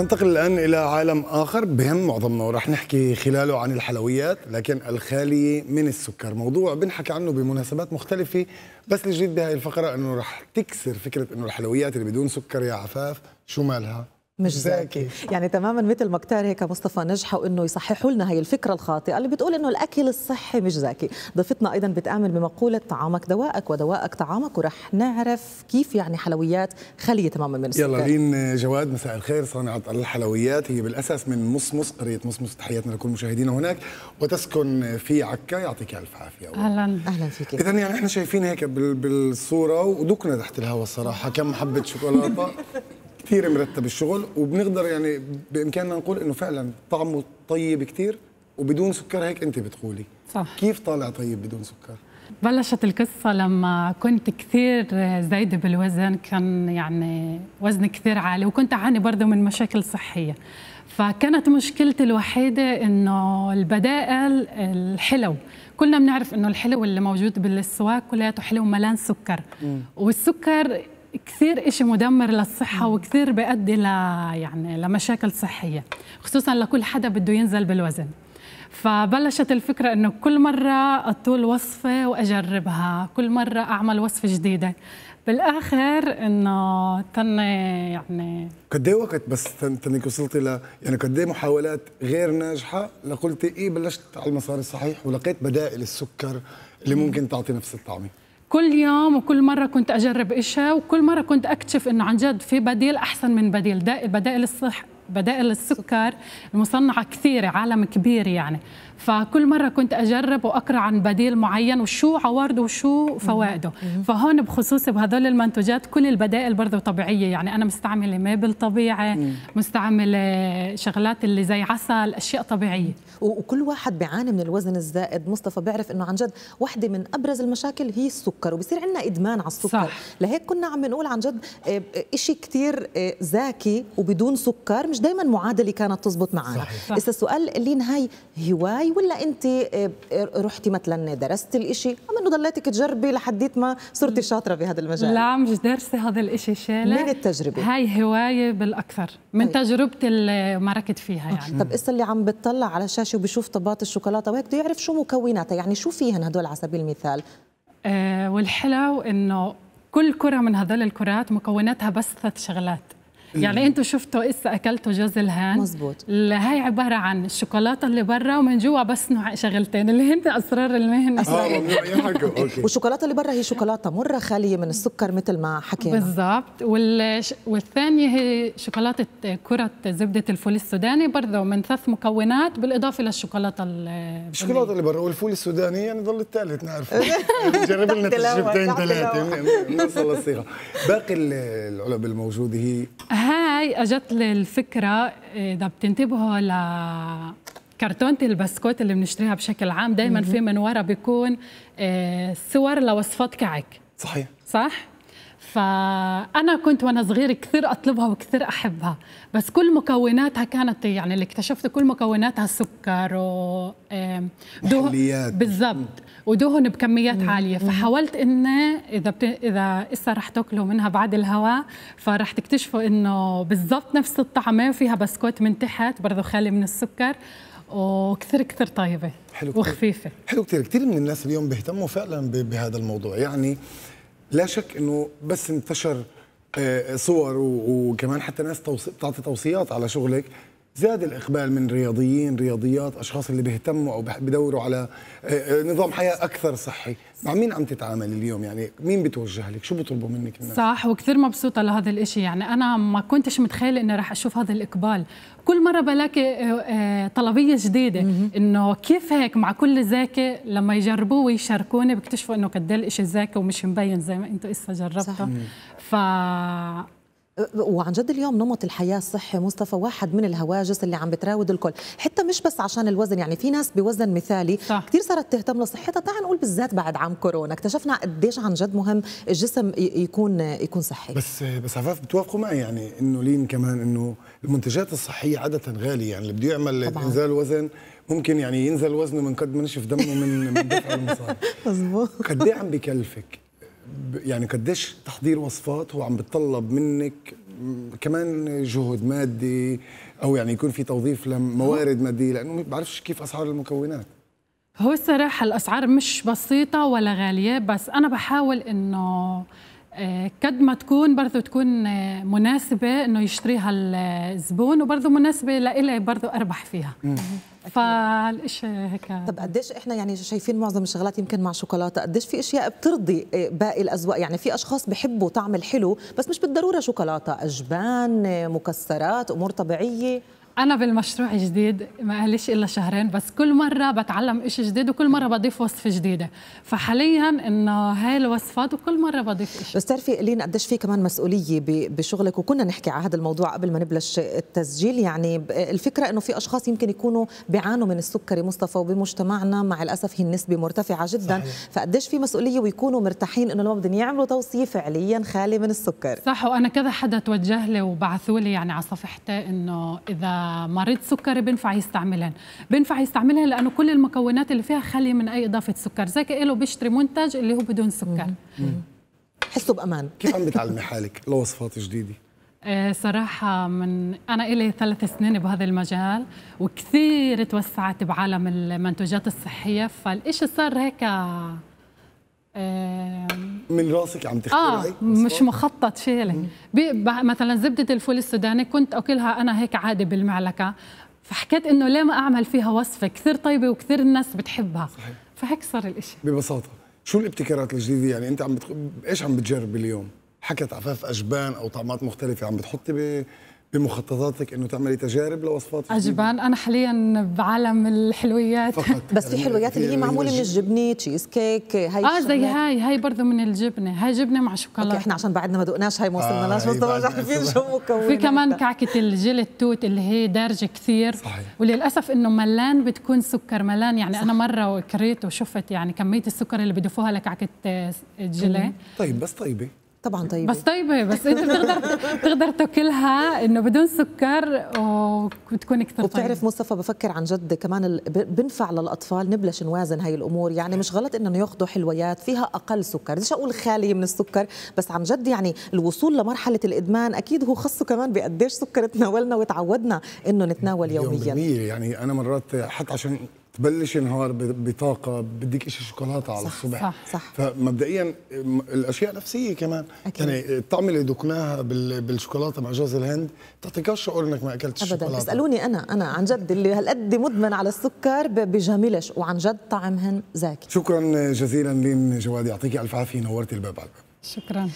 ننتقل الآن إلى عالم آخر بهم معظمنا ورح نحكي خلاله عن الحلويات لكن الخالية من السكر موضوع بنحكي عنه بمناسبات مختلفة بس الجديد بهاي الفقرة أنه رح تكسر فكرة أنه الحلويات اللي بدون سكر يا عفاف شو مالها مش زاكي يعني تماما مثل ما كتار هيك مصطفى نجحوا انه يصححوا لنا هي الفكره الخاطئه اللي بتقول انه الاكل الصحي مش زاكي ضيفتنا ايضا بتامل بمقوله طعامك دواءك ودواءك طعامك ورح نعرف كيف يعني حلويات خاليه تماما من السكر يلا لين جواد مساء الخير صانعه الحلويات هي بالاساس من مصمص قريه مصمص تحياتنا لكل مشاهدينا هناك وتسكن في عكا يعطيك الف عافيه اهلا اهلا فيك اذا يعني احنا شايفين هيك بالصوره ودقنا تحت الهواء الصراحه كم حبه شوكولاته كثير مرتب الشغل وبنقدر يعني بامكاننا نقول انه فعلا طعمه طيب كثير وبدون سكر هيك انت بتقولي صح كيف طالع طيب بدون سكر بلشت القصة لما كنت كثير زايدة بالوزن كان يعني وزني كثير عالي وكنت أعاني برضه من مشاكل صحية فكانت مشكلتي الوحيدة إنه البدائل الحلو كلنا بنعرف إنه الحلو اللي موجود بالسواق كلياته حلو ملان سكر م. والسكر كثير إشي مدمر للصحة وكثير بيؤدي ل يعني لمشاكل صحية خصوصا لكل حدا بده ينزل بالوزن فبلشت الفكرة أنه كل مرة أطول وصفة وأجربها كل مرة أعمل وصفة جديدة بالاخر انه تن يعني قد ايه وقت بس تنك وصلتي ل يعني قد ايه محاولات غير ناجحه لقلتي ايه بلشت على المسار الصحيح ولقيت بدائل السكر اللي ممكن تعطي نفس الطعمه كل يوم وكل مرة كنت أجرب إشي وكل مرة كنت أكتشف إنه عن جد في بديل أحسن من بديل البدائل الصح بدائل السكر المصنعه كثيره عالم كبير يعني فكل مره كنت اجرب واقرا عن بديل معين وشو عوارضه وشو فوائده فهون بخصوص بهدول المنتوجات كل البدائل برضه طبيعيه يعني انا مستعمله مابل طبيعي مستعمله شغلات اللي زي عسل اشياء طبيعيه وكل واحد بيعاني من الوزن الزائد مصطفى بيعرف انه عن جد واحده من ابرز المشاكل هي السكر وبصير عندنا ادمان على السكر صح. لهيك كنا عم نقول عن جد آه، شيء كثير زاكي آه، وبدون سكر مش مش دائما معادله كانت تزبط معنا بس السؤال لين هاي هواي ولا انت آه، رحتي مثلا درستي الإشي ام انه ضليتك تجربي لحديت ما صرتي شاطره بهذا المجال لا مش دارسه هذا الإشي شاله من التجربه هاي هوايه بالاكثر من طيب. تجربه تجربتي اللي مركت فيها يعني آه. طب اللي عم بتطلع على شاشه وبشوف طبات الشوكولاته وهيك بده يعرف شو مكوناتها يعني شو فيهن هدول على سبيل المثال آه، والحلو انه كل كرة من هذول الكرات مكوناتها بس ثلاث شغلات يعني انتم شفتوا اسا اكلتوا جوز الهان مزبوط هاي عباره عن الشوكولاته اللي برا ومن جوا بس نوع شغلتين اللي هن اسرار المهنه اه والشوكولاته اللي برا هي شوكولاته مره خاليه من السكر مثل ما حكينا بالضبط والثانيه هي شوكولاته كره زبده الفول السوداني برضه من ثلاث مكونات بالاضافه للشوكولاته الشوكولاته اللي برا والفول السوداني يعني ضل الثالث نعرفه جرب لنا تجربتين ثلاثه نوصل يعني للصيغه باقي العلب الموجوده هي هاي اجت لي الفكره اذا بتنتبهوا ل كرتونة البسكوت اللي بنشتريها بشكل عام دائما في من ورا بيكون آه، صور لوصفات كعك صحيح صح فانا كنت وانا صغيره كثير اطلبها وكثير احبها بس كل مكوناتها كانت يعني اللي اكتشفته كل مكوناتها سكر و دهن بالضبط ودهن بكميات عاليه فحاولت انه اذا بت... اذا اسا رح تاكلوا منها بعد الهواء فرح تكتشفوا انه بالضبط نفس الطعمه فيها بسكوت من تحت برضه خالي من السكر وكثير كثير طيبه حلو وخفيفه حلو كثير كثير من الناس اليوم بيهتموا فعلا بهذا الموضوع يعني لا شك انه بس انتشر آه، صور وكمان حتى ناس تعطي توصيات على شغلك زاد الإقبال من رياضيين رياضيات أشخاص اللي بيهتموا أو بدوروا على آه، آه، نظام حياة أكثر صحي مع مين عم تتعامل اليوم يعني مين بتوجه لك شو بيطلبوا منك الناس صح وكثير مبسوطه لهذا الإشي يعني انا ما كنتش متخيله اني راح اشوف هذا الاقبال كل مره بلاقي آه، طلبيه جديده انه كيف هيك مع كل زاكي لما يجربوه ويشاركوني بيكتشفوا انه قد ايه الشيء زاكي ومش مبين زي ما انتم لسه جربته ف وعن جد اليوم نمط الحياه الصحي مصطفى واحد من الهواجس اللي عم بتراود الكل حتى مش بس عشان الوزن يعني في ناس بوزن مثالي صح. كثير صارت تهتم لصحتها تعال نقول بالذات بعد عام كورونا اكتشفنا قديش عن جد مهم الجسم يكون يكون صحي بس بس عفاف بتوافقوا معي يعني انه لين كمان انه المنتجات الصحيه عاده غاليه يعني اللي بده يعمل انزال وزن ممكن يعني ينزل وزنه من قد ما نشف دمه من من دفع المصاري مظبوط قد ايه عم بكلفك يعني قديش تحضير وصفات هو عم بتطلب منك كمان جهد مادي او يعني يكون في توظيف لموارد ماديه لانه ما بعرفش كيف اسعار المكونات هو الصراحه الاسعار مش بسيطه ولا غاليه بس انا بحاول انه آه، قد ما تكون برضه تكون آه، مناسبة إنه يشتريها الزبون وبرضه مناسبة لإلي برضه أربح فيها فالإشي هيك طب قديش احنا يعني شايفين معظم الشغلات يمكن مع شوكولاته قديش في اشياء بترضي آه، باقي الاذواق يعني في اشخاص بحبوا طعم الحلو بس مش بالضروره شوكولاته اجبان مكسرات امور طبيعيه أنا بالمشروع جديد ما قاليش إلا شهرين بس كل مرة بتعلم إشي جديد وكل مرة بضيف وصفة جديدة فحاليا إنه هاي الوصفات وكل مرة بضيف إشي بس تعرفي لين قديش في كمان مسؤولية بشغلك وكنا نحكي على هذا الموضوع قبل ما نبلش التسجيل يعني الفكرة إنه في أشخاص يمكن يكونوا بيعانوا من السكري مصطفى وبمجتمعنا مع الأسف هي النسبة مرتفعة جدا صحيح. فقديش في مسؤولية ويكونوا مرتاحين إنه لما بدهم يعملوا توصية فعليا خالي من السكر صح وأنا كذا حدا توجه لي وبعثوا لي يعني على صفحتي إنه إذا مريض سكري بينفع يستعملهن بينفع يستعملهن لانه كل المكونات اللي فيها خاليه من اي اضافه سكر زي كانه بيشتري منتج اللي هو بدون سكر حسوا بامان كيف عم بتعلمي حالك لوصفات جديده آه، صراحة من أنا إلي ثلاث سنين بهذا المجال وكثير توسعت بعالم المنتوجات الصحية فالإشي صار هيك من راسك عم تخترعي آه مش مخطط يعني مثلا زبدة الفول السوداني كنت أكلها أنا هيك عادي بالمعلكة فحكيت إنه ليه ما أعمل فيها وصفة كثير طيبة وكثير الناس بتحبها صحيح. فهيك صار الإشي ببساطة شو الابتكارات الجديدة يعني أنت عم بتخ... إيش عم بتجرب اليوم حكت عفاف أجبان أو طعمات مختلفة عم بتحطي ب... بمخططاتك انه تعملي تجارب لوصفات عجبان انا حاليا بعالم الحلويات فقط. بس في يعني حلويات اللي هي معموله من الجبنه تشيز كيك هي اه زي هاي هاي برضه من الجبنه هاي جبنه مع شوكولاته احنا عشان بعدنا ما دقناش هاي ما وصلناش آه، بس طبعا عارفين شو مكونات في كمان كعكه الجيل التوت اللي هي دارجه كثير صحيح. وللاسف انه ملان بتكون سكر ملان يعني صح. انا مره وكريت وشفت يعني كميه السكر اللي بيضيفوها لكعكه الجيلي آه، أمم. طيب بس طيبه طبعا طيبه بس طيبه بس انت بتقدر بتقدر تاكلها انه بدون سكر وتكون طيبة وبتعرف طيبة. مصطفى بفكر عن جد كمان بنفع للاطفال نبلش نوازن هاي الامور يعني مش غلط انهم ياخذوا حلويات فيها اقل سكر بديش اقول خاليه من السكر بس عن جد يعني الوصول لمرحله الادمان اكيد هو خصه كمان بقديش سكر تناولنا وتعودنا انه نتناول يوميا يومية يعني انا مرات حتى عشان تبلش النهار بطاقه بدك شيء شوكولاته على صح الصبح صح صح فمبدئيا الاشياء نفسيه كمان أكيد. يعني الطعم اللي ذقناها بالشوكولاته مع جوز الهند بتعطيك شعور انك ما اكلت ابدا الشوكولاتة. اسالوني انا انا عن جد اللي هالقد مدمن على السكر بجاملش وعن جد طعمهن زاكي شكرا جزيلا لين جواد يعطيك الف عافيه نورتي الباب على الباب شكرا